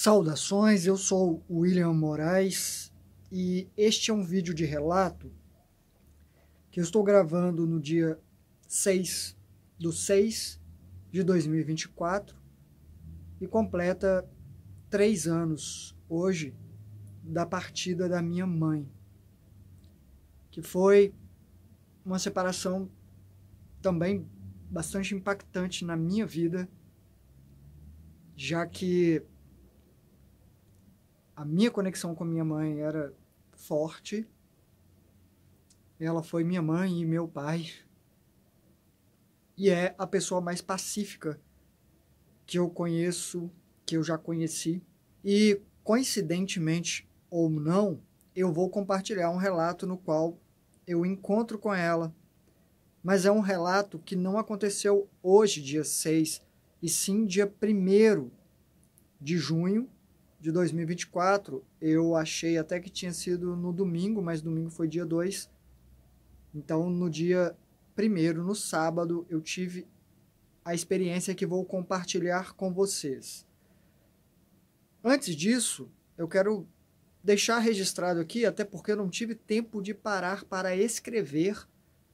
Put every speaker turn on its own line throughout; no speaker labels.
Saudações, eu sou William Moraes e este é um vídeo de relato que eu estou gravando no dia 6 do 6 de 2024 e completa três anos hoje da partida da minha mãe, que foi uma separação também bastante impactante na minha vida, já que a minha conexão com minha mãe era forte. Ela foi minha mãe e meu pai. E é a pessoa mais pacífica que eu conheço, que eu já conheci. E coincidentemente ou não, eu vou compartilhar um relato no qual eu encontro com ela. Mas é um relato que não aconteceu hoje, dia 6, e sim dia 1 de junho de 2024, eu achei até que tinha sido no domingo, mas domingo foi dia 2. Então, no dia primeiro, no sábado, eu tive a experiência que vou compartilhar com vocês. Antes disso, eu quero deixar registrado aqui, até porque eu não tive tempo de parar para escrever,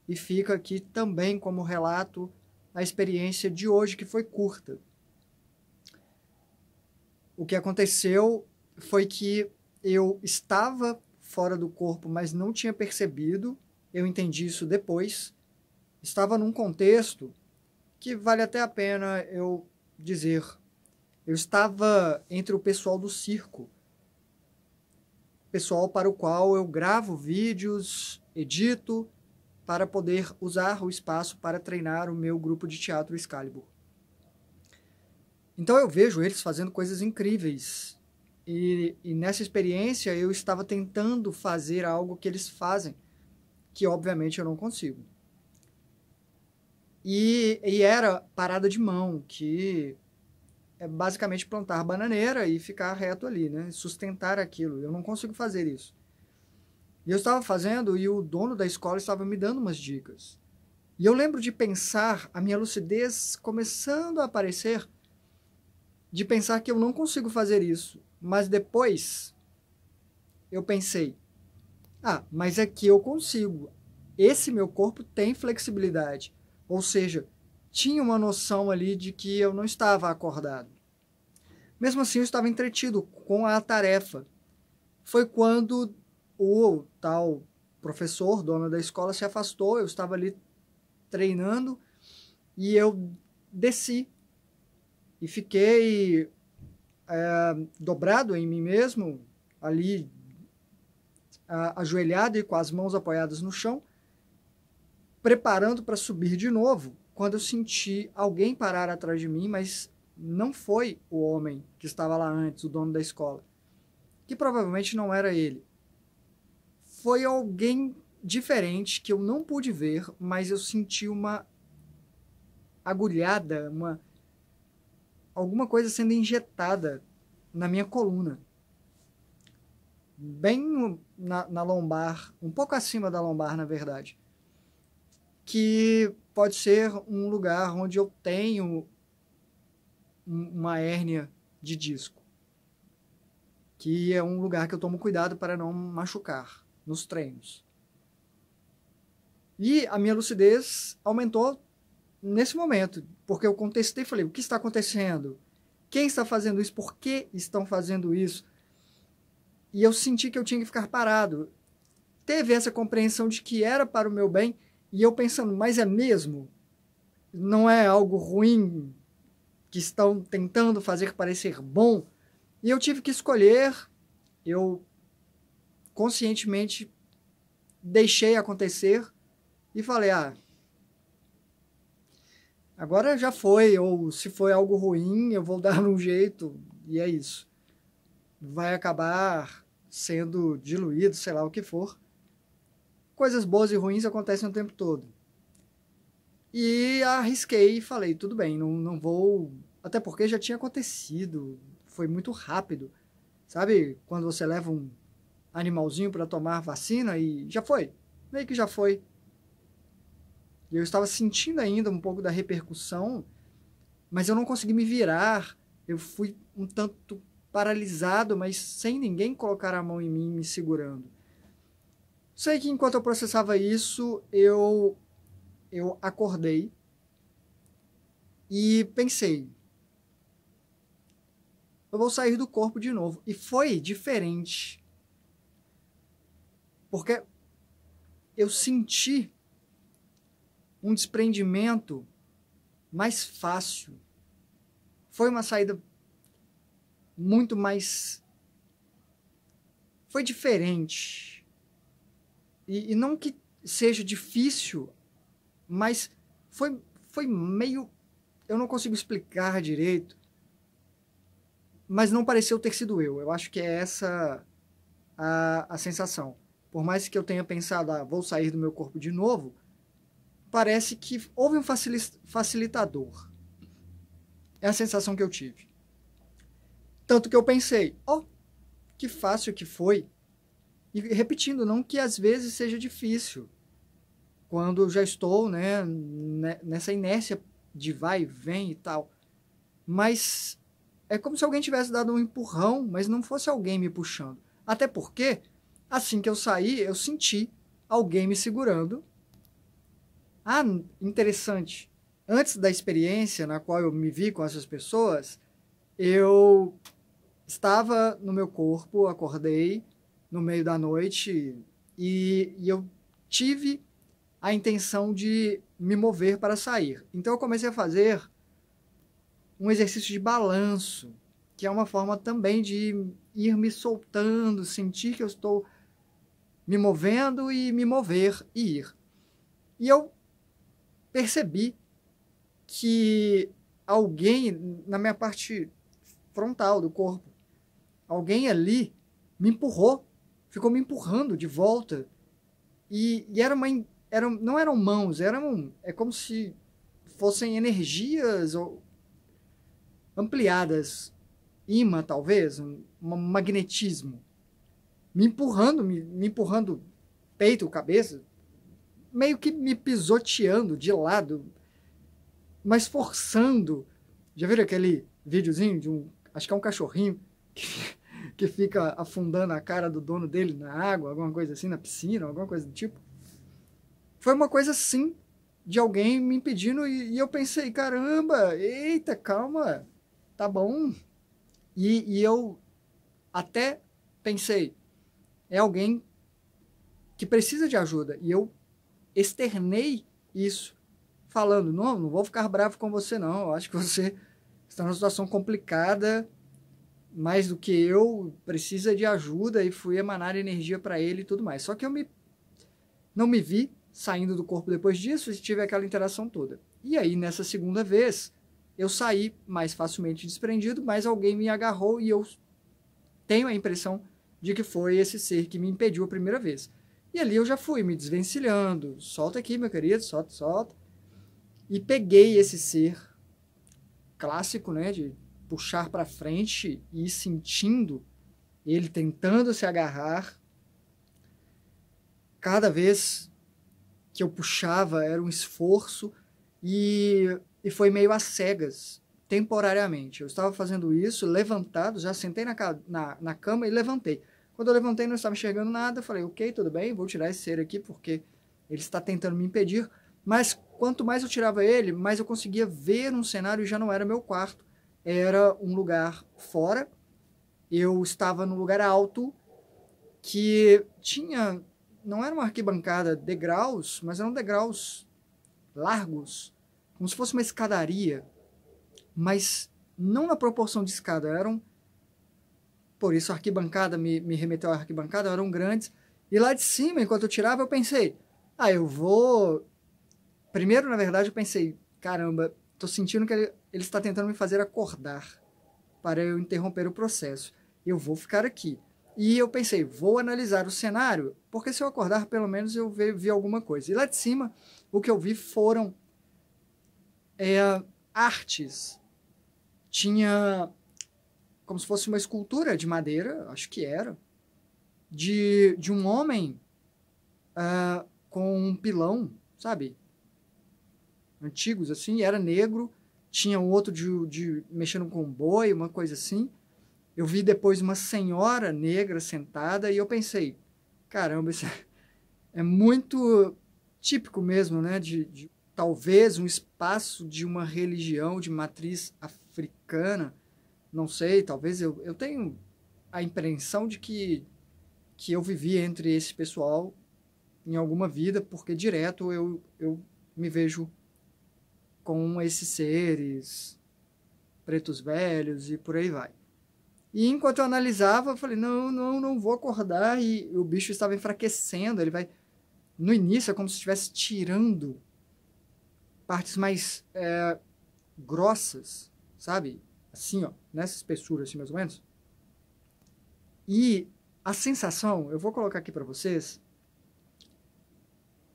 e fica aqui também como relato a experiência de hoje, que foi curta o que aconteceu foi que eu estava fora do corpo, mas não tinha percebido. Eu entendi isso depois. Estava num contexto que vale até a pena eu dizer. Eu estava entre o pessoal do circo, pessoal para o qual eu gravo vídeos, edito, para poder usar o espaço para treinar o meu grupo de teatro Excalibur. Então eu vejo eles fazendo coisas incríveis. E, e nessa experiência eu estava tentando fazer algo que eles fazem, que obviamente eu não consigo. E, e, era parada de mão, que é basicamente plantar bananeira e ficar reto ali, né? Sustentar aquilo. Eu não consigo fazer isso. E eu estava fazendo e o dono da escola estava me dando umas dicas. E eu lembro de pensar a minha lucidez começando a aparecer de pensar que eu não consigo fazer isso. Mas depois eu pensei: ah, mas é que eu consigo. Esse meu corpo tem flexibilidade. Ou seja, tinha uma noção ali de que eu não estava acordado. Mesmo assim, eu estava entretido com a tarefa. Foi quando o tal professor, dona da escola, se afastou. Eu estava ali treinando e eu desci e fiquei é, dobrado em mim mesmo, ali a, ajoelhado e com as mãos apoiadas no chão, preparando para subir de novo, quando eu senti alguém parar atrás de mim, mas não foi o homem que estava lá antes, o dono da escola, que provavelmente não era ele. Foi alguém diferente que eu não pude ver, mas eu senti uma agulhada, uma alguma coisa sendo injetada na minha coluna. Bem na, na lombar, um pouco acima da lombar, na verdade. Que pode ser um lugar onde eu tenho uma hérnia de disco. Que é um lugar que eu tomo cuidado para não machucar nos treinos. E a minha lucidez aumentou nesse momento, porque eu contestei, falei, o que está acontecendo? Quem está fazendo isso? Por que estão fazendo isso? E eu senti que eu tinha que ficar parado. Teve essa compreensão de que era para o meu bem, e eu pensando, mas é mesmo? Não é algo ruim que estão tentando fazer parecer bom? E eu tive que escolher, eu conscientemente deixei acontecer e falei, ah, Agora já foi, ou se foi algo ruim, eu vou dar um jeito, e é isso. Vai acabar sendo diluído, sei lá o que for. Coisas boas e ruins acontecem o tempo todo. E arrisquei e falei, tudo bem, não, não vou. Até porque já tinha acontecido, foi muito rápido. Sabe quando você leva um animalzinho para tomar vacina e já foi? Meio que já foi eu estava sentindo ainda um pouco da repercussão, mas eu não consegui me virar. Eu fui um tanto paralisado, mas sem ninguém colocar a mão em mim me segurando. Sei que enquanto eu processava isso, eu eu acordei e pensei, eu vou sair do corpo de novo. E foi diferente. Porque eu senti um desprendimento mais fácil. Foi uma saída muito mais. Foi diferente. E, e não que seja difícil, mas foi, foi meio. Eu não consigo explicar direito. Mas não pareceu ter sido eu. Eu acho que é essa a, a sensação. Por mais que eu tenha pensado, ah, vou sair do meu corpo de novo, parece que houve um facilitador. É a sensação que eu tive. Tanto que eu pensei, ó, oh, que fácil que foi. E repetindo, não que às vezes seja difícil, quando eu já estou né, né, nessa inércia de vai e vem e tal. Mas é como se alguém tivesse dado um empurrão, mas não fosse alguém me puxando. Até porque, assim que eu saí, eu senti alguém me segurando ah, interessante. Antes da experiência na qual eu me vi com essas pessoas, eu estava no meu corpo, acordei no meio da noite e, e eu tive a intenção de me mover para sair. Então eu comecei a fazer um exercício de balanço, que é uma forma também de ir me soltando, sentir que eu estou me movendo e me mover e ir. E eu percebi que alguém na minha parte frontal do corpo, alguém ali me empurrou, ficou me empurrando de volta. E, e era uma, era não eram mãos, eram é como se fossem energias ou, ampliadas, imã talvez, um, um, magnetismo, me empurrando, me, me empurrando peito, cabeça, meio que me pisoteando de lado, mas forçando. Já viram aquele videozinho de um. Acho que é um cachorrinho que, que fica afundando a cara do dono dele na água, alguma coisa assim, na piscina, alguma coisa do tipo. Foi uma coisa assim de alguém me impedindo e, e eu pensei, caramba, eita, calma, tá bom. E, e eu até pensei, é alguém que precisa de ajuda. E eu externei isso, falando: não, não vou ficar bravo com você, não. Eu acho que você está numa situação complicada, mais do que eu, precisa de ajuda, e fui emanar energia para ele e tudo mais. Só que eu me não me vi saindo do corpo depois disso e tive aquela interação toda. E aí, nessa segunda vez, eu saí mais facilmente desprendido, mas alguém me agarrou e eu tenho a impressão de que foi esse ser que me impediu a primeira vez. E ali eu já fui me desvencilhando. Solta aqui, meu querido, solta, solta. E peguei esse ser clássico, né, de puxar para frente e ir sentindo ele tentando se agarrar. Cada vez que eu puxava era um esforço e, e foi meio às cegas, temporariamente. Eu estava fazendo isso levantado, já sentei na, na, na cama e levantei. Quando eu levantei, não estava enxergando nada. Falei, ok, tudo bem, vou tirar esse ser aqui porque ele está tentando me impedir. Mas quanto mais eu tirava ele, mais eu conseguia ver um cenário e já não era meu quarto. Era um lugar fora. Eu estava num lugar alto que tinha. Não era uma arquibancada degraus, mas eram degraus largos, como se fosse uma escadaria, mas não na proporção de escada, eram por isso a arquibancada me, me remeteu à arquibancada, eram grandes. E lá de cima, enquanto eu tirava, eu pensei, ah, eu vou. Primeiro, na verdade, eu pensei, caramba, tô sentindo que ele, ele está tentando me fazer acordar para eu interromper o processo. Eu vou ficar aqui. E eu pensei, vou analisar o cenário, porque se eu acordar, pelo menos eu vi, vi alguma coisa. E lá de cima, o que eu vi foram é, artes. Tinha como se fosse uma escultura de madeira, acho que era, de, de um homem uh, com um pilão, sabe? Antigos, assim, era negro, tinha um outro de, de mexendo com um boi, uma coisa assim. Eu vi depois uma senhora negra sentada e eu pensei, caramba, isso é, é muito típico mesmo, né? De, de talvez um espaço de uma religião de matriz africana não sei, talvez eu, eu tenho a impressão de que, que eu vivi entre esse pessoal em alguma vida, porque direto eu, eu me vejo com esses seres pretos velhos e por aí vai. E enquanto eu analisava, eu falei, não, não, não vou acordar. E o bicho estava enfraquecendo, ele vai... No início é como se estivesse tirando partes mais é, grossas, sabe? assim, ó, nessa espessura assim mais ou menos. E a sensação, eu vou colocar aqui para vocês,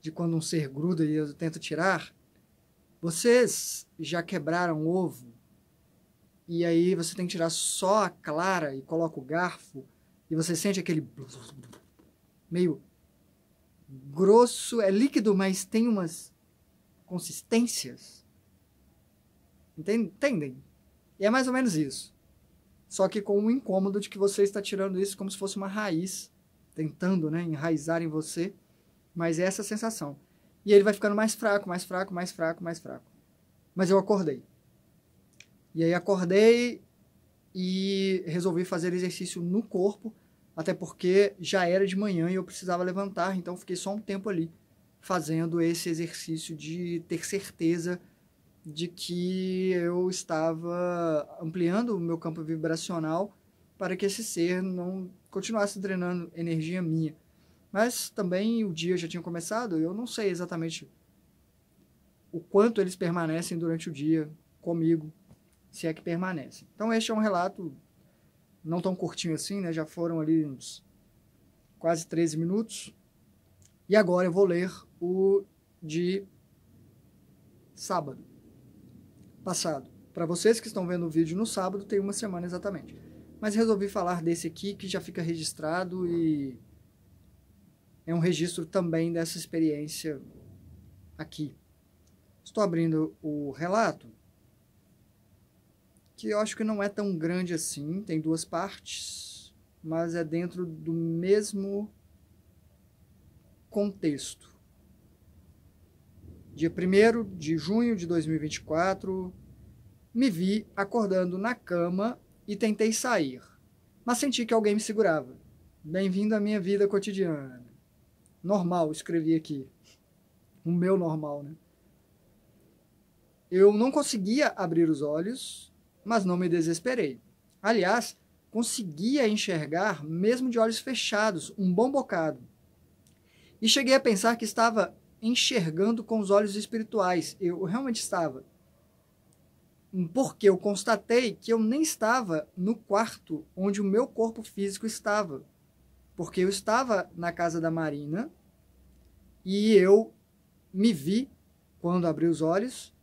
de quando um ser gruda e eu tento tirar, vocês já quebraram ovo e aí você tem que tirar só a clara e coloca o garfo e você sente aquele meio grosso, é líquido, mas tem umas consistências. Entendem? E é mais ou menos isso. Só que com o incômodo de que você está tirando isso como se fosse uma raiz, tentando né, enraizar em você, mas é essa sensação. E ele vai ficando mais fraco, mais fraco, mais fraco, mais fraco. Mas eu acordei. E aí acordei e resolvi fazer exercício no corpo, até porque já era de manhã e eu precisava levantar, então fiquei só um tempo ali fazendo esse exercício de ter certeza de que eu estava ampliando o meu campo vibracional para que esse ser não continuasse drenando energia minha. Mas também o dia já tinha começado, eu não sei exatamente o quanto eles permanecem durante o dia comigo, se é que permanecem. Então este é um relato não tão curtinho assim, né? Já foram ali uns quase 13 minutos. E agora eu vou ler o de sábado passado. Para vocês que estão vendo o vídeo no sábado, tem uma semana exatamente. Mas resolvi falar desse aqui que já fica registrado e é um registro também dessa experiência aqui. Estou abrindo o relato, que eu acho que não é tão grande assim, tem duas partes, mas é dentro do mesmo contexto dia 1 de junho de 2024, me vi acordando na cama e tentei sair, mas senti que alguém me segurava. Bem-vindo à minha vida cotidiana. Normal, escrevi aqui. O meu normal, né? Eu não conseguia abrir os olhos, mas não me desesperei. Aliás, conseguia enxergar, mesmo de olhos fechados, um bom bocado. E cheguei a pensar que estava enxergando com os olhos espirituais. Eu realmente estava. Porque eu constatei que eu nem estava no quarto onde o meu corpo físico estava. Porque eu estava na casa da Marina e eu me vi quando abri os olhos,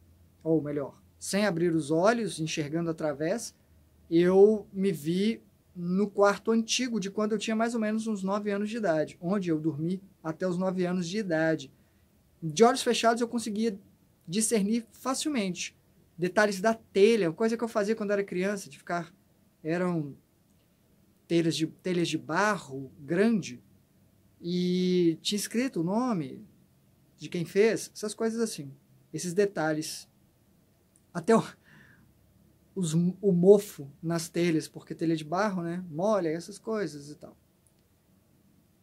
ou melhor, sem abrir os olhos, enxergando através, eu me vi no quarto antigo de quando eu tinha mais ou menos uns 9 anos de idade, onde eu dormi até os 9 anos de idade. De olhos fechados eu conseguia discernir facilmente detalhes da telha, coisa que eu fazia quando era criança, de ficar eram telhas de telhas de barro grande e tinha escrito o nome de quem fez, essas coisas assim, esses detalhes. Até o, os, o mofo nas telhas, porque telha de barro, né? Molha, essas coisas e tal.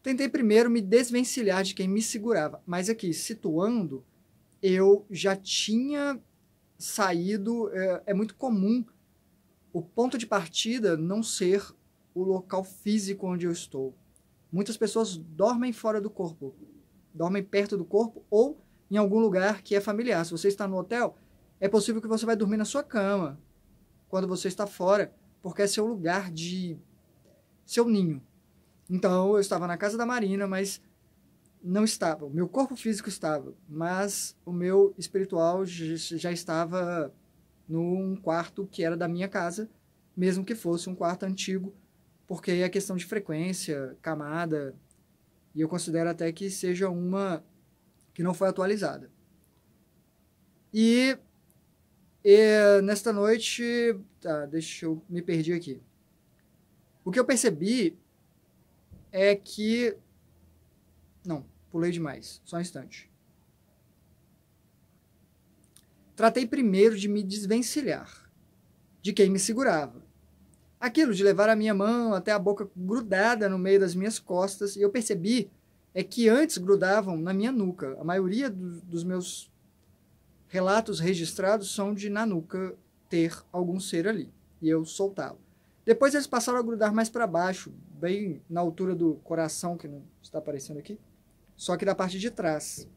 Tentei primeiro me desvencilhar de quem me segurava, mas aqui, situando, eu já tinha saído. É, é muito comum o ponto de partida não ser o local físico onde eu estou. Muitas pessoas dormem fora do corpo, dormem perto do corpo ou em algum lugar que é familiar. Se você está no hotel, é possível que você vai dormir na sua cama quando você está fora, porque é seu lugar de seu ninho. Então eu estava na casa da Marina, mas não estava. O meu corpo físico estava, mas o meu espiritual já estava num quarto que era da minha casa, mesmo que fosse um quarto antigo, porque é questão de frequência, camada, e eu considero até que seja uma que não foi atualizada. E, e nesta noite, tá, deixa eu me perdi aqui. O que eu percebi é que. Não, pulei demais. Só um instante. Tratei primeiro de me desvencilhar de quem me segurava. Aquilo de levar a minha mão até a boca grudada no meio das minhas costas, e eu percebi é que antes grudavam na minha nuca. A maioria do, dos meus relatos registrados são de na nuca ter algum ser ali, e eu soltá-lo. Depois eles passaram a grudar mais para baixo, bem na altura do coração, que não está aparecendo aqui, só que da parte de trás.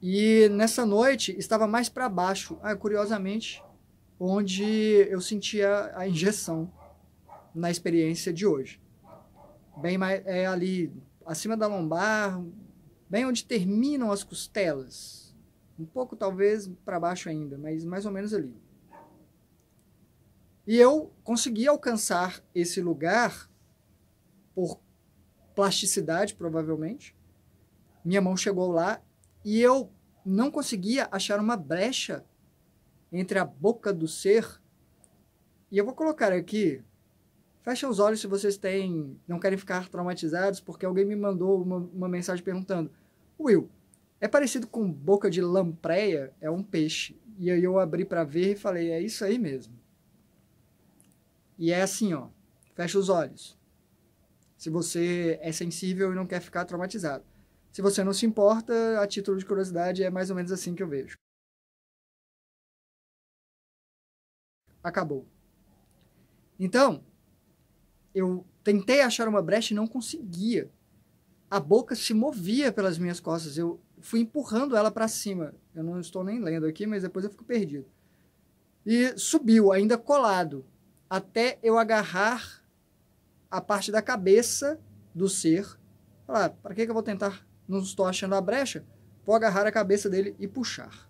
E nessa noite estava mais para baixo, ah, curiosamente, onde eu sentia a injeção na experiência de hoje. Bem mais, é ali acima da lombar, bem onde terminam as costelas. Um pouco talvez para baixo ainda, mas mais ou menos ali. E eu consegui alcançar esse lugar por plasticidade, provavelmente. Minha mão chegou lá e eu não conseguia achar uma brecha entre a boca do ser. E eu vou colocar aqui. Fechem os olhos se vocês têm, não querem ficar traumatizados, porque alguém me mandou uma, uma mensagem perguntando: Will, é parecido com boca de lampreia? É um peixe. E aí eu abri para ver e falei: é isso aí mesmo. E é assim, ó, fecha os olhos. Se você é sensível e não quer ficar traumatizado. Se você não se importa, a título de curiosidade é mais ou menos assim que eu vejo. Acabou. Então, eu tentei achar uma brecha e não conseguia. A boca se movia pelas minhas costas. Eu fui empurrando ela para cima. Eu não estou nem lendo aqui, mas depois eu fico perdido. E subiu, ainda colado até eu agarrar a parte da cabeça do ser. Falar, para que, que eu vou tentar? Não estou achando a brecha? Vou agarrar a cabeça dele e puxar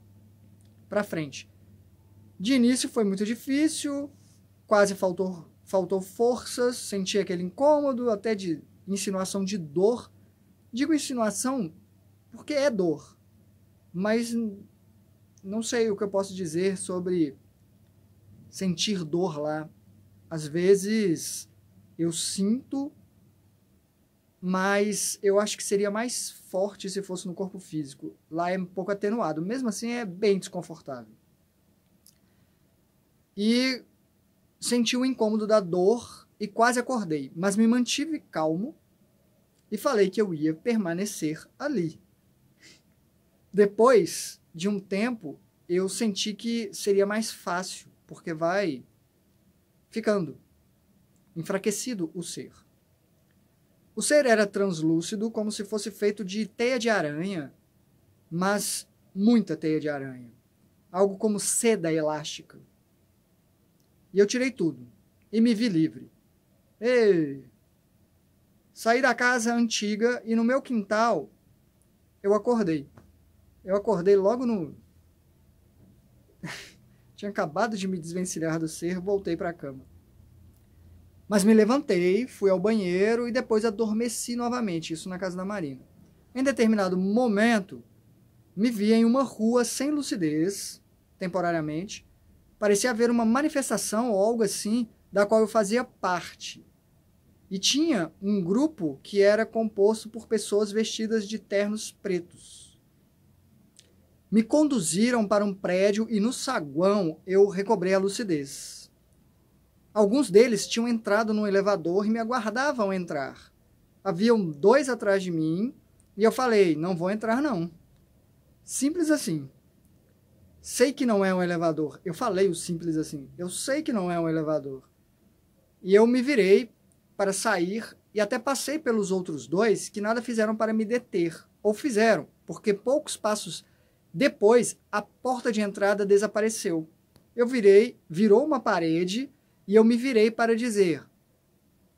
para frente. De início foi muito difícil, quase faltou, faltou forças, senti aquele incômodo, até de insinuação de dor. Digo insinuação porque é dor, mas não sei o que eu posso dizer sobre sentir dor lá. Às vezes eu sinto, mas eu acho que seria mais forte se fosse no corpo físico. Lá é um pouco atenuado. Mesmo assim, é bem desconfortável. E senti o incômodo da dor e quase acordei, mas me mantive calmo e falei que eu ia permanecer ali. Depois de um tempo, eu senti que seria mais fácil, porque vai ficando enfraquecido o ser. O ser era translúcido, como se fosse feito de teia de aranha, mas muita teia de aranha, algo como seda elástica. E eu tirei tudo e me vi livre. Ei! Saí da casa antiga e no meu quintal eu acordei. Eu acordei logo no tinha acabado de me desvencilhar do ser, voltei para a cama. Mas me levantei, fui ao banheiro e depois adormeci novamente, isso na casa da Marina. Em determinado momento, me vi em uma rua sem lucidez, temporariamente. Parecia haver uma manifestação ou algo assim da qual eu fazia parte. E tinha um grupo que era composto por pessoas vestidas de ternos pretos. Me conduziram para um prédio e no saguão eu recobrei a lucidez. Alguns deles tinham entrado no elevador e me aguardavam entrar. Haviam dois atrás de mim e eu falei: não vou entrar, não. Simples assim. Sei que não é um elevador. Eu falei o simples assim. Eu sei que não é um elevador. E eu me virei para sair e até passei pelos outros dois que nada fizeram para me deter. Ou fizeram, porque poucos passos depois, a porta de entrada desapareceu. Eu virei, virou uma parede e eu me virei para dizer: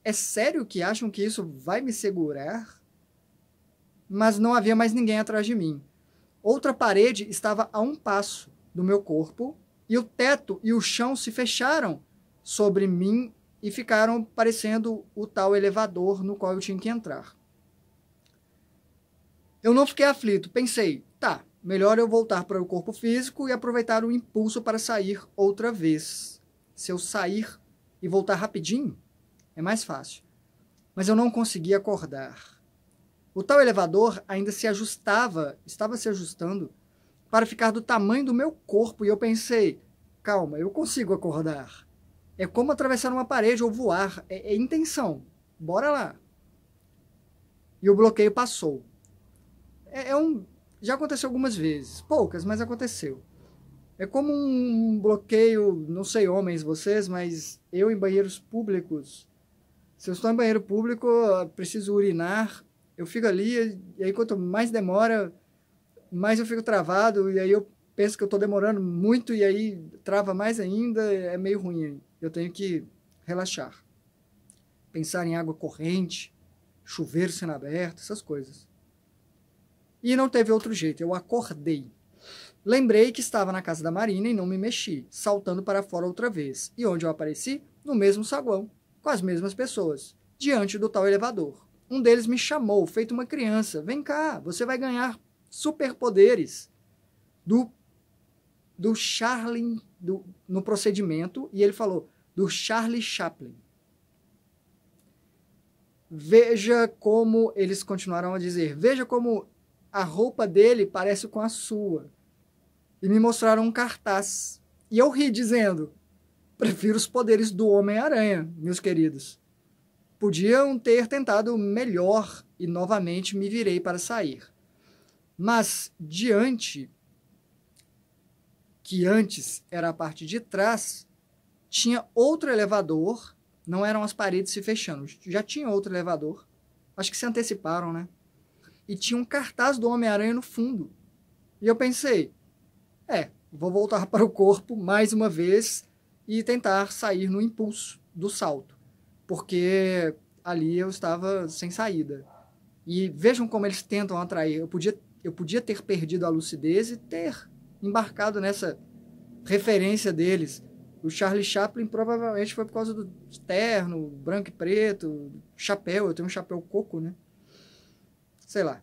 É sério que acham que isso vai me segurar? Mas não havia mais ninguém atrás de mim. Outra parede estava a um passo do meu corpo e o teto e o chão se fecharam sobre mim e ficaram parecendo o tal elevador no qual eu tinha que entrar. Eu não fiquei aflito, pensei, tá, Melhor eu voltar para o corpo físico e aproveitar o impulso para sair outra vez. Se eu sair e voltar rapidinho, é mais fácil. Mas eu não consegui acordar. O tal elevador ainda se ajustava, estava se ajustando, para ficar do tamanho do meu corpo, e eu pensei: calma, eu consigo acordar. É como atravessar uma parede ou voar, é, é intenção. Bora lá. E o bloqueio passou. É, é um já aconteceu algumas vezes, poucas, mas aconteceu. É como um bloqueio, não sei homens vocês, mas eu em banheiros públicos. Se eu estou em banheiro público, preciso urinar, eu fico ali, e aí quanto mais demora, mais eu fico travado, e aí eu penso que eu estou demorando muito, e aí trava mais ainda, é meio ruim. Eu tenho que relaxar. Pensar em água corrente, chuveiro sendo aberto, essas coisas. E não teve outro jeito, eu acordei. Lembrei que estava na casa da Marina e não me mexi, saltando para fora outra vez. E onde eu apareci? No mesmo saguão, com as mesmas pessoas, diante do tal elevador. Um deles me chamou, feito uma criança: Vem cá, você vai ganhar superpoderes. Do, do Charlie, do, no procedimento, e ele falou: Do Charlie Chaplin. Veja como eles continuaram a dizer: Veja como a roupa dele parece com a sua. E me mostraram um cartaz. E eu ri, dizendo: prefiro os poderes do Homem-Aranha, meus queridos. Podiam ter tentado melhor e novamente me virei para sair. Mas diante, que antes era a parte de trás, tinha outro elevador, não eram as paredes se fechando, já tinha outro elevador. Acho que se anteciparam, né? e tinha um cartaz do Homem-Aranha no fundo. E eu pensei, é, vou voltar para o corpo mais uma vez e tentar sair no impulso do salto, porque ali eu estava sem saída. E vejam como eles tentam atrair. Eu podia, eu podia ter perdido a lucidez e ter embarcado nessa referência deles. O Charlie Chaplin provavelmente foi por causa do terno, branco e preto, chapéu. Eu tenho um chapéu coco, né? sei lá.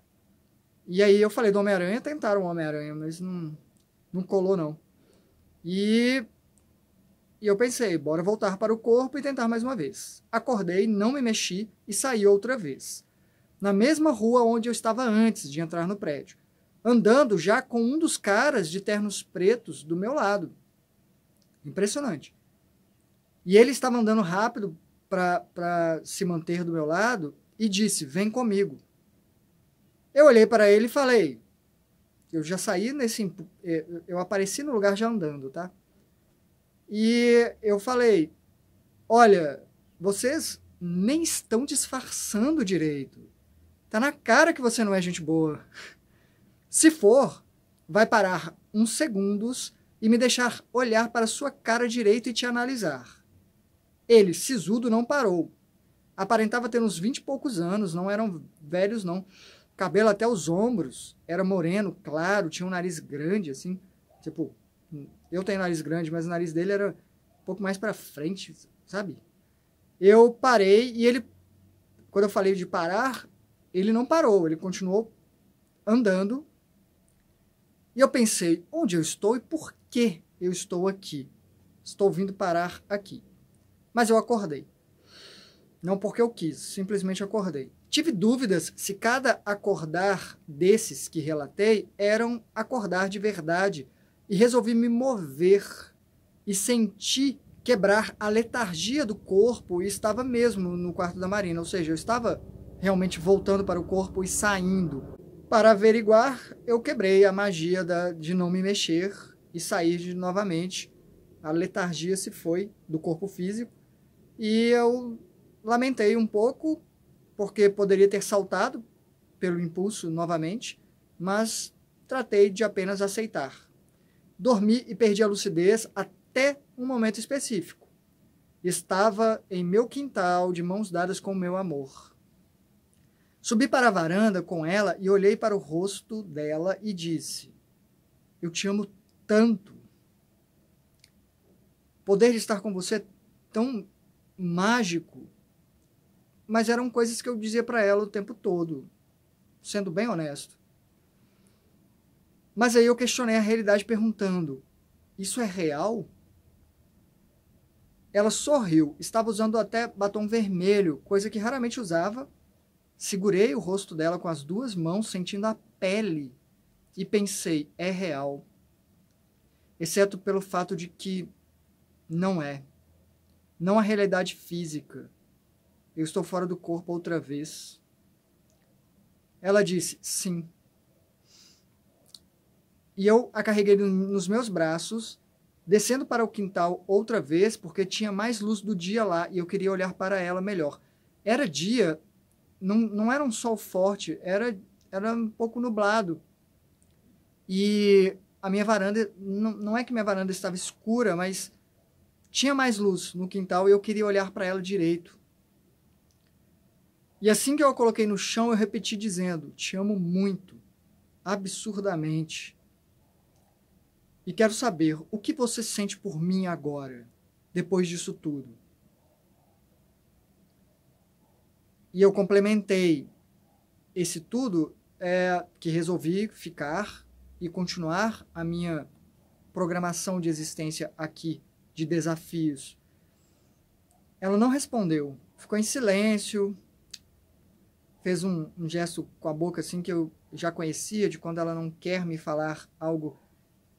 E aí eu falei do Homem-Aranha, tentaram o Homem-Aranha, mas não, não colou não. E, e eu pensei, bora voltar para o corpo e tentar mais uma vez. Acordei, não me mexi e saí outra vez. Na mesma rua onde eu estava antes de entrar no prédio. Andando já com um dos caras de ternos pretos do meu lado. Impressionante. E ele estava andando rápido para se manter do meu lado e disse: Vem comigo. Eu olhei para ele e falei. Eu já saí nesse. Eh, eu apareci no lugar já andando, tá? E eu falei: olha, vocês nem estão disfarçando direito. Tá na cara que você não é gente boa. Se for, vai parar uns segundos e me deixar olhar para sua cara direito e te analisar. Ele, sisudo, não parou. Aparentava ter uns vinte e poucos anos, não eram velhos, não cabelo até os ombros, era moreno, claro, tinha um nariz grande, assim, tipo, eu tenho nariz grande, mas o nariz dele era um pouco mais para frente, sabe? Eu parei e ele, quando eu falei de parar, ele não parou, ele continuou andando. E eu pensei, onde eu estou e por que eu estou aqui? Estou vindo parar aqui. Mas eu acordei. Não porque eu quis, simplesmente acordei. Tive dúvidas se cada acordar desses que relatei eram acordar de verdade e resolvi me mover e senti quebrar a letargia do corpo e estava mesmo no quarto da Marina, ou seja, eu estava realmente voltando para o corpo e saindo. Para averiguar, eu quebrei a magia da, de não me mexer e sair de, novamente. A letargia se foi do corpo físico e eu lamentei um pouco porque poderia ter saltado pelo impulso novamente, mas tratei de apenas aceitar. Dormi e perdi a lucidez até um momento específico. Estava em meu quintal, de mãos dadas com meu amor. Subi para a varanda com ela e olhei para o rosto dela e disse: Eu te amo tanto. Poder estar com você é tão mágico mas eram coisas que eu dizia para ela o tempo todo, sendo bem honesto. Mas aí eu questionei a realidade perguntando: isso é real? Ela sorriu, estava usando até batom vermelho, coisa que raramente usava. Segurei o rosto dela com as duas mãos, sentindo a pele, e pensei: é real. Exceto pelo fato de que não é. Não a realidade física, eu estou fora do corpo outra vez. Ela disse: Sim. E eu a carreguei nos meus braços, descendo para o quintal outra vez, porque tinha mais luz do dia lá e eu queria olhar para ela melhor. Era dia, não, não era um sol forte, era, era um pouco nublado. E a minha varanda, não, não é que minha varanda estava escura, mas tinha mais luz no quintal e eu queria olhar para ela direito. E assim que eu a coloquei no chão, eu repeti dizendo: Te amo muito, absurdamente. E quero saber o que você sente por mim agora, depois disso tudo. E eu complementei esse tudo é que resolvi ficar e continuar a minha programação de existência aqui, de desafios. Ela não respondeu, ficou em silêncio, fez um, um, gesto com a boca assim que eu já conhecia de quando ela não quer me falar algo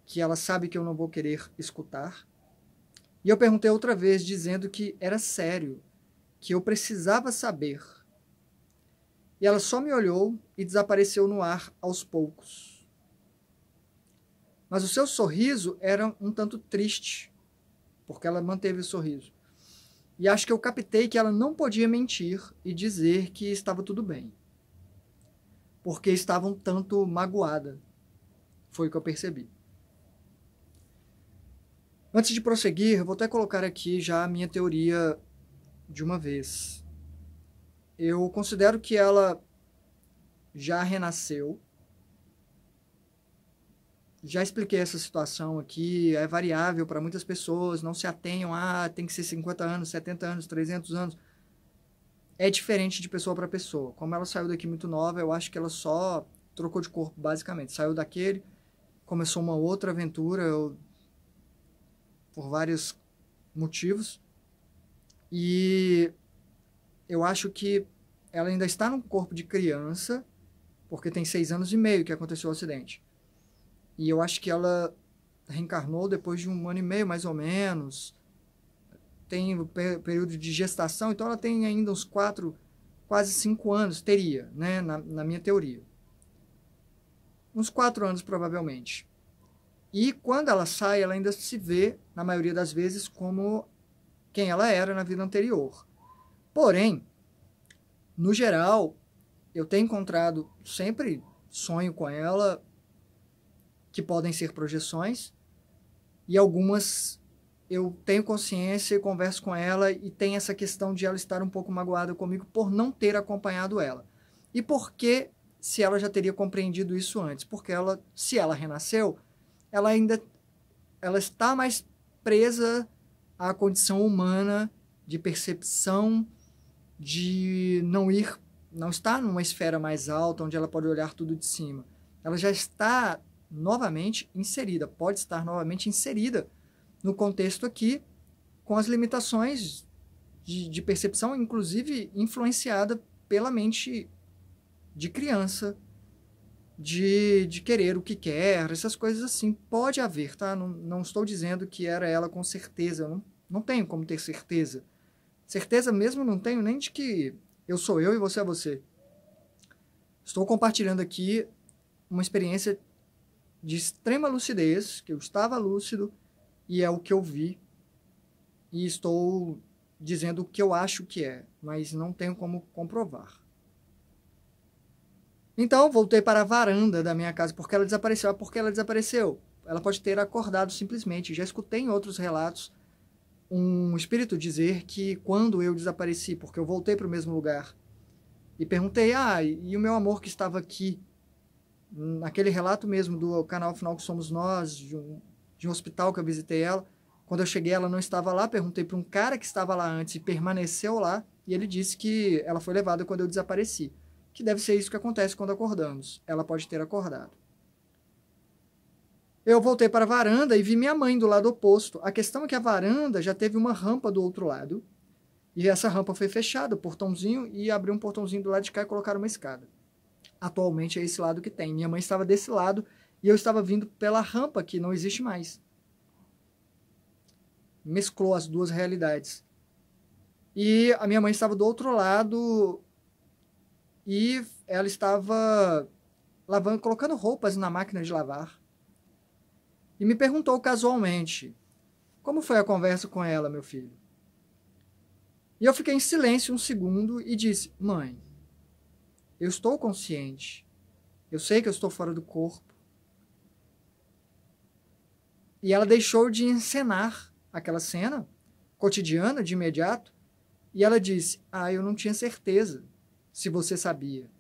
que ela sabe que eu não vou querer escutar. E eu perguntei outra vez dizendo que era sério, que eu precisava saber. E ela só me olhou e desapareceu no ar aos poucos. Mas o seu sorriso era um tanto triste, porque ela manteve o sorriso. E acho que eu captei que ela não podia mentir e dizer que estava tudo bem. Porque estava um tanto magoada. Foi o que eu percebi. Antes de prosseguir, vou até colocar aqui já a minha teoria de uma vez. Eu considero que ela já renasceu já expliquei essa situação aqui, é variável para muitas pessoas, não se atenham a ah, tem que ser 50 anos, 70 anos, 300 anos. É diferente de pessoa para pessoa. Como ela saiu daqui muito nova, eu acho que ela só trocou de corpo, basicamente. Saiu daquele, começou uma outra aventura, eu, por vários motivos. E eu acho que ela ainda está num corpo de criança, porque tem seis anos e meio que aconteceu o acidente. E eu acho que ela reencarnou depois de um ano e meio, mais ou menos. Tem o per período de gestação, então ela tem ainda uns quatro, quase cinco anos, teria, né? na, na minha teoria. Uns quatro anos, provavelmente. E quando ela sai, ela ainda se vê, na maioria das vezes, como quem ela era na vida anterior. Porém, no geral, eu tenho encontrado, sempre sonho com ela, que podem ser projeções, e algumas eu tenho consciência e converso com ela e tem essa questão de ela estar um pouco magoada comigo por não ter acompanhado ela. E por que se ela já teria compreendido isso antes? Porque ela, se ela renasceu, ela ainda ela está mais presa à condição humana de percepção de não ir, não está numa esfera mais alta onde ela pode olhar tudo de cima. Ela já está novamente inserida, pode estar novamente inserida no contexto aqui, com as limitações de, de percepção, inclusive influenciada pela mente de criança, de, de querer o que quer, essas coisas assim. Pode haver, tá? Não, não estou dizendo que era ela com certeza, não, não tenho como ter certeza. Certeza mesmo não tenho nem de que eu sou eu e você é você. Estou compartilhando aqui uma experiência de extrema lucidez, que eu estava lúcido e é o que eu vi e estou dizendo o que eu acho que é, mas não tenho como comprovar. Então, voltei para a varanda da minha casa porque ela desapareceu. É ah, porque ela desapareceu. Ela pode ter acordado simplesmente. Já escutei em outros relatos um espírito dizer que quando eu desapareci, porque eu voltei para o mesmo lugar, e perguntei: ah, e o meu amor que estava aqui naquele relato mesmo do canal final que somos nós, de um, de um hospital que eu visitei ela, quando eu cheguei ela não estava lá, perguntei para um cara que estava lá antes e permaneceu lá, e ele disse que ela foi levada quando eu desapareci, que deve ser isso que acontece quando acordamos. Ela pode ter acordado. Eu voltei para a varanda e vi minha mãe do lado oposto. A questão é que a varanda já teve uma rampa do outro lado, e essa rampa foi fechada, portãozinho, e abriu um portãozinho do lado de cá e colocaram uma escada atualmente é esse lado que tem. Minha mãe estava desse lado e eu estava vindo pela rampa que não existe mais. Mesclou as duas realidades. E a minha mãe estava do outro lado e ela estava lavando, colocando roupas na máquina de lavar. E me perguntou casualmente: "Como foi a conversa com ela, meu filho?" E eu fiquei em silêncio um segundo e disse: "Mãe, eu estou consciente. Eu sei que eu estou fora do corpo. E ela deixou de encenar aquela cena cotidiana de imediato. E ela disse: Ah, eu não tinha certeza se você sabia.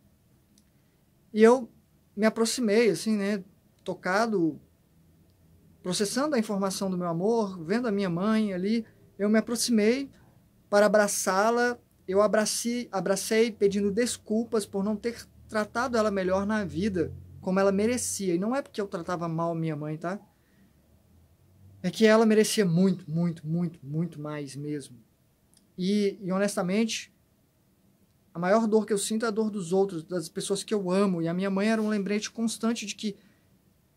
E eu me aproximei, assim, né? Tocado, processando a informação do meu amor, vendo a minha mãe ali, eu me aproximei para abraçá-la eu abracei, abracei pedindo desculpas por não ter tratado ela melhor na vida, como ela merecia. E não é porque eu tratava mal minha mãe, tá? É que ela merecia muito, muito, muito, muito mais mesmo. E, e honestamente, a maior dor que eu sinto é a dor dos outros, das pessoas que eu amo. E a minha mãe era um lembrete constante de que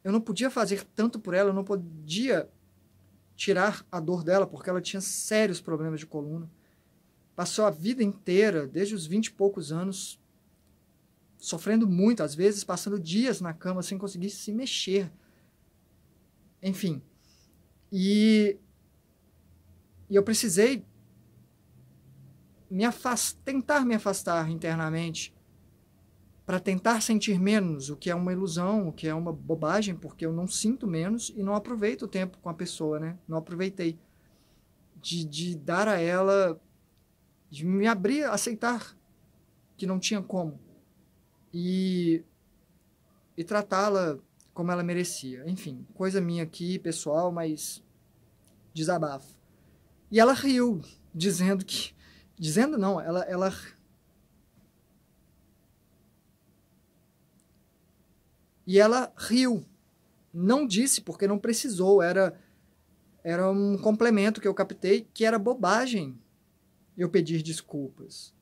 eu não podia fazer tanto por ela, eu não podia tirar a dor dela, porque ela tinha sérios problemas de coluna. Passou a vida inteira, desde os 20 e poucos anos, sofrendo muito, às vezes passando dias na cama sem conseguir se mexer. Enfim. E, e eu precisei me afast, tentar me afastar internamente para tentar sentir menos, o que é uma ilusão, o que é uma bobagem, porque eu não sinto menos e não aproveito o tempo com a pessoa, né? Não aproveitei de, de dar a ela de me abrir, aceitar que não tinha como e, e tratá-la como ela merecia. Enfim, coisa minha aqui, pessoal, mas desabafo. E ela riu, dizendo que. Dizendo não, ela. ela e ela riu. Não disse porque não precisou, era, era um complemento que eu captei que era bobagem eu pedir desculpas.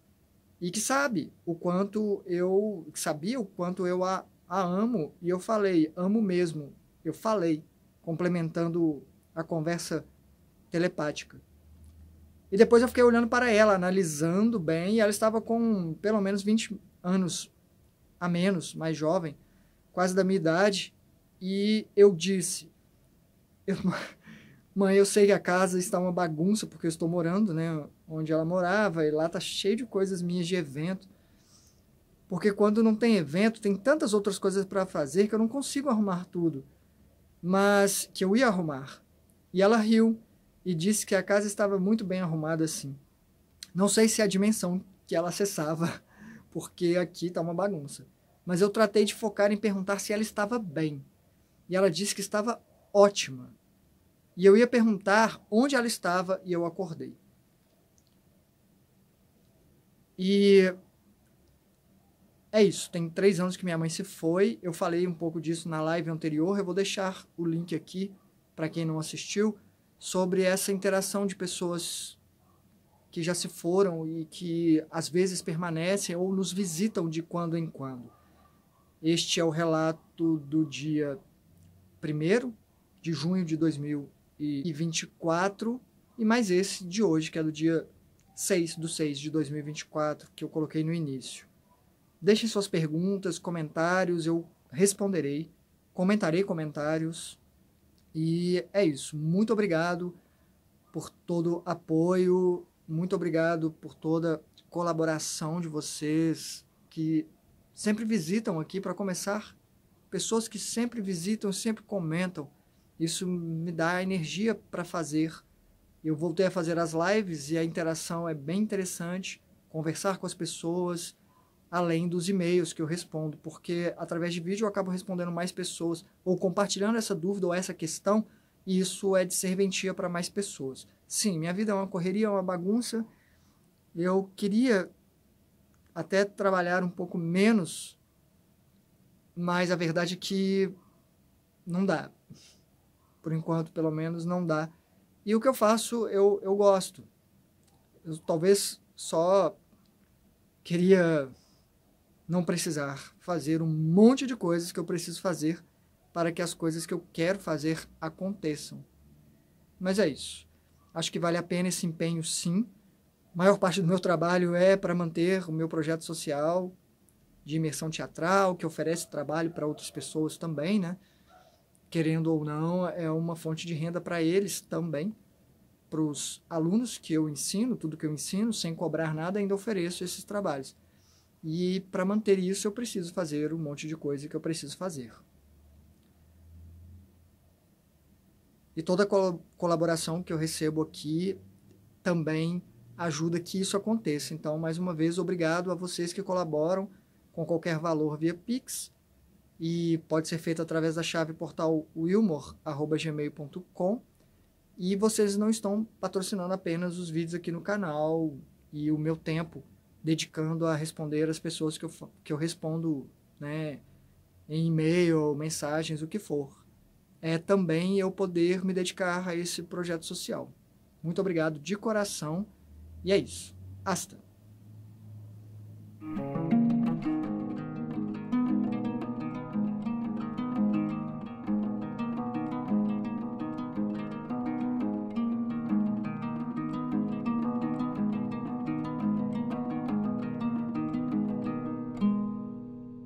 E que sabe o quanto eu sabia o quanto eu a, a amo e eu falei, amo mesmo. Eu falei, complementando a conversa telepática. E depois eu fiquei olhando para ela, analisando bem, e ela estava com pelo menos 20 anos a menos, mais jovem, quase da minha idade, e eu disse: eu, Mãe, eu sei que a casa está uma bagunça porque eu estou morando, né? onde ela morava, e lá tá cheio de coisas minhas de evento. Porque quando não tem evento, tem tantas outras coisas para fazer que eu não consigo arrumar tudo. Mas que eu ia arrumar. E ela riu e disse que a casa estava muito bem arrumada assim. Não sei se é a dimensão que ela acessava, porque aqui tá uma bagunça. Mas eu tratei de focar em perguntar se ela estava bem. E ela disse que estava ótima. E eu ia perguntar onde ela estava e eu acordei. E é isso. Tem três anos que minha mãe se foi. Eu falei um pouco disso na live anterior. Eu vou deixar o link aqui para quem não assistiu sobre essa interação de pessoas que já se foram e que às vezes permanecem ou nos visitam de quando em quando. Este é o relato do dia 1 de junho de 2024 e mais esse de hoje, que é do dia 6 do 6 de 2024 que eu coloquei no início. Deixem suas perguntas, comentários, eu responderei, comentarei comentários. E é isso. Muito obrigado por todo apoio, muito obrigado por toda colaboração de vocês que sempre visitam aqui para começar. Pessoas que sempre visitam, sempre comentam. Isso me dá energia para fazer eu voltei a fazer as lives e a interação é bem interessante, conversar com as pessoas, além dos e-mails que eu respondo, porque através de vídeo eu acabo respondendo mais pessoas ou compartilhando essa dúvida ou essa questão, e isso é de serventia para mais pessoas. Sim, minha vida é uma correria, é uma bagunça. Eu queria até trabalhar um pouco menos, mas a verdade é que não dá. Por enquanto, pelo menos, não dá e o que eu faço, eu, eu gosto. Eu talvez só queria não precisar fazer um monte de coisas que eu preciso fazer para que as coisas que eu quero fazer aconteçam. Mas é isso. Acho que vale a pena esse empenho, sim. A maior parte do meu trabalho é para manter o meu projeto social de imersão teatral, que oferece trabalho para outras pessoas também, né? querendo ou não, é uma fonte de renda para eles também, para os alunos que eu ensino, tudo que eu ensino, sem cobrar nada, ainda ofereço esses trabalhos. E para manter isso, eu preciso fazer um monte de coisa que eu preciso fazer. E toda col colaboração que eu recebo aqui também ajuda que isso aconteça. Então, mais uma vez, obrigado a vocês que colaboram com qualquer valor via Pix e pode ser feito através da chave portal wilmore.gmail.com e vocês não estão patrocinando apenas os vídeos aqui no canal e o meu tempo dedicando a responder as pessoas que eu, que eu respondo né, em e-mail, mensagens, o que for. É também eu poder me dedicar a esse projeto social. Muito obrigado de coração e é isso. Hasta!